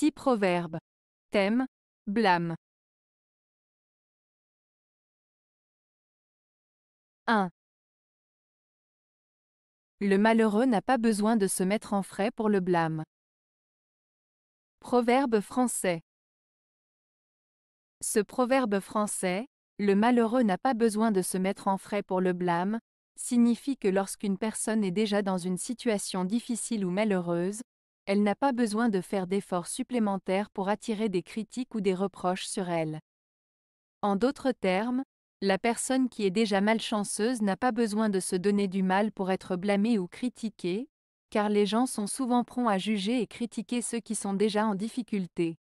6 proverbes. Thème Blâme. 1. Le malheureux n'a pas besoin de se mettre en frais pour le blâme. Proverbe français. Ce proverbe français, le malheureux n'a pas besoin de se mettre en frais pour le blâme, signifie que lorsqu'une personne est déjà dans une situation difficile ou malheureuse, elle n'a pas besoin de faire d'efforts supplémentaires pour attirer des critiques ou des reproches sur elle. En d'autres termes, la personne qui est déjà malchanceuse n'a pas besoin de se donner du mal pour être blâmée ou critiquée, car les gens sont souvent prompts à juger et critiquer ceux qui sont déjà en difficulté.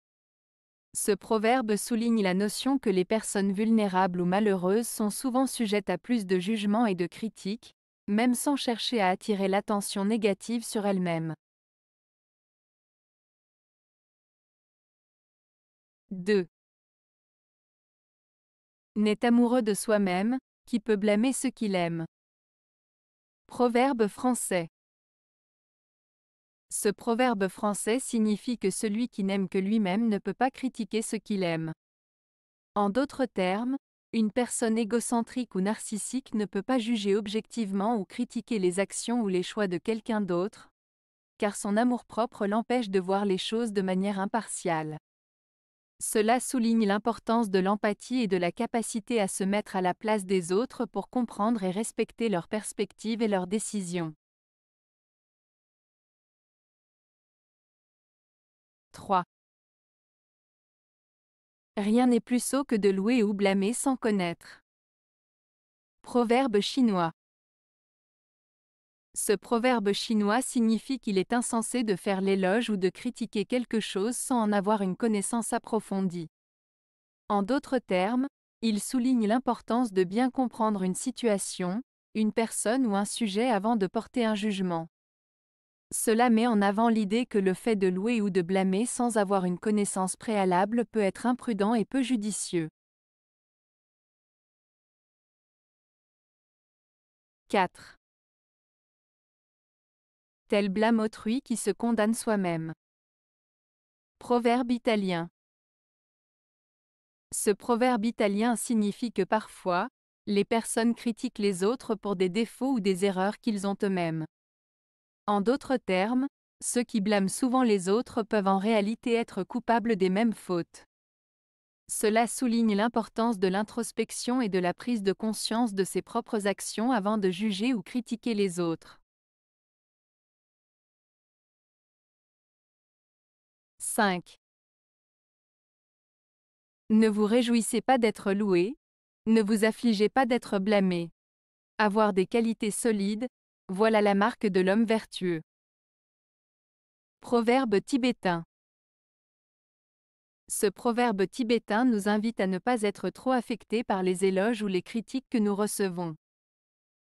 Ce proverbe souligne la notion que les personnes vulnérables ou malheureuses sont souvent sujettes à plus de jugements et de critiques, même sans chercher à attirer l'attention négative sur elles-mêmes. 2. N'est amoureux de soi-même, qui peut blâmer ce qu'il aime. Proverbe français. Ce proverbe français signifie que celui qui n'aime que lui-même ne peut pas critiquer ce qu'il aime. En d'autres termes, une personne égocentrique ou narcissique ne peut pas juger objectivement ou critiquer les actions ou les choix de quelqu'un d'autre, car son amour-propre l'empêche de voir les choses de manière impartiale. Cela souligne l'importance de l'empathie et de la capacité à se mettre à la place des autres pour comprendre et respecter leurs perspectives et leurs décisions. 3. Rien n'est plus sot que de louer ou blâmer sans connaître. Proverbe chinois. Ce proverbe chinois signifie qu'il est insensé de faire l'éloge ou de critiquer quelque chose sans en avoir une connaissance approfondie. En d'autres termes, il souligne l'importance de bien comprendre une situation, une personne ou un sujet avant de porter un jugement. Cela met en avant l'idée que le fait de louer ou de blâmer sans avoir une connaissance préalable peut être imprudent et peu judicieux. 4 tel blâme autrui qui se condamne soi-même. Proverbe italien. Ce proverbe italien signifie que parfois, les personnes critiquent les autres pour des défauts ou des erreurs qu'ils ont eux-mêmes. En d'autres termes, ceux qui blâment souvent les autres peuvent en réalité être coupables des mêmes fautes. Cela souligne l'importance de l'introspection et de la prise de conscience de ses propres actions avant de juger ou critiquer les autres. 5. Ne vous réjouissez pas d'être loué, ne vous affligez pas d'être blâmé. Avoir des qualités solides, voilà la marque de l'homme vertueux. Proverbe tibétain. Ce proverbe tibétain nous invite à ne pas être trop affectés par les éloges ou les critiques que nous recevons.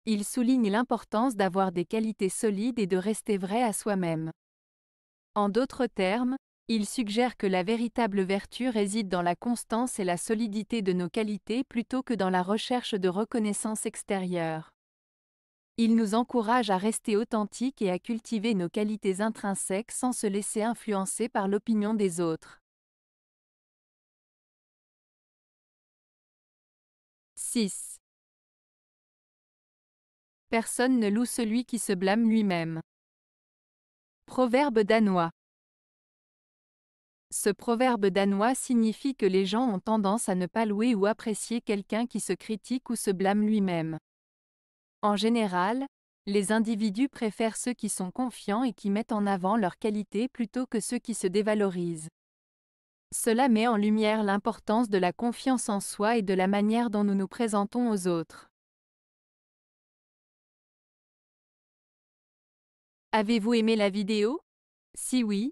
Il souligne l'importance d'avoir des qualités solides et de rester vrai à soi-même. En d'autres termes, il suggère que la véritable vertu réside dans la constance et la solidité de nos qualités plutôt que dans la recherche de reconnaissance extérieure. Il nous encourage à rester authentiques et à cultiver nos qualités intrinsèques sans se laisser influencer par l'opinion des autres. 6. Personne ne loue celui qui se blâme lui-même. Proverbe danois. Ce proverbe danois signifie que les gens ont tendance à ne pas louer ou apprécier quelqu'un qui se critique ou se blâme lui-même. En général, les individus préfèrent ceux qui sont confiants et qui mettent en avant leurs qualités plutôt que ceux qui se dévalorisent. Cela met en lumière l'importance de la confiance en soi et de la manière dont nous nous présentons aux autres. Avez-vous aimé la vidéo Si oui,